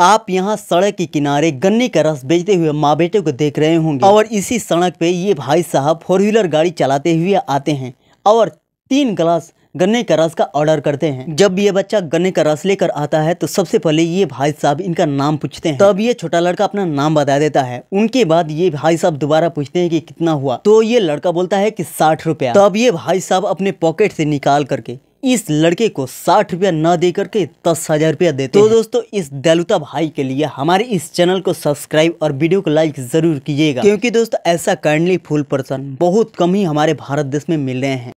आप यहाँ सड़क के किनारे गन्ने का रस बेचते हुए माँ बेटे को देख रहे होंगे और इसी सड़क पे ये भाई साहब फोर व्हीलर गाड़ी चलाते हुए आते हैं और तीन ग्लास गन्ने का रस का ऑर्डर करते हैं जब ये बच्चा गन्ने का रस लेकर आता है तो सबसे पहले ये भाई साहब इनका नाम पूछते हैं तब ये छोटा लड़का अपना नाम बता देता है उनके बाद ये भाई साहब दोबारा पूछते हैं कि कितना हुआ तो ये लड़का बोलता है कि साठ रुपया तब ये भाई साहब अपने पॉकेट से निकाल करके इस लड़के को साठ रुपया न दे करके दस हजार रुपया देते तो दोस्तों इस दयालुता भाई के लिए हमारे इस चैनल को सब्सक्राइब और वीडियो को लाइक जरूर कीजिएगा क्योंकि दोस्तों ऐसा काइंडली फुल पर्सन बहुत कम ही हमारे भारत देश में मिल रहे हैं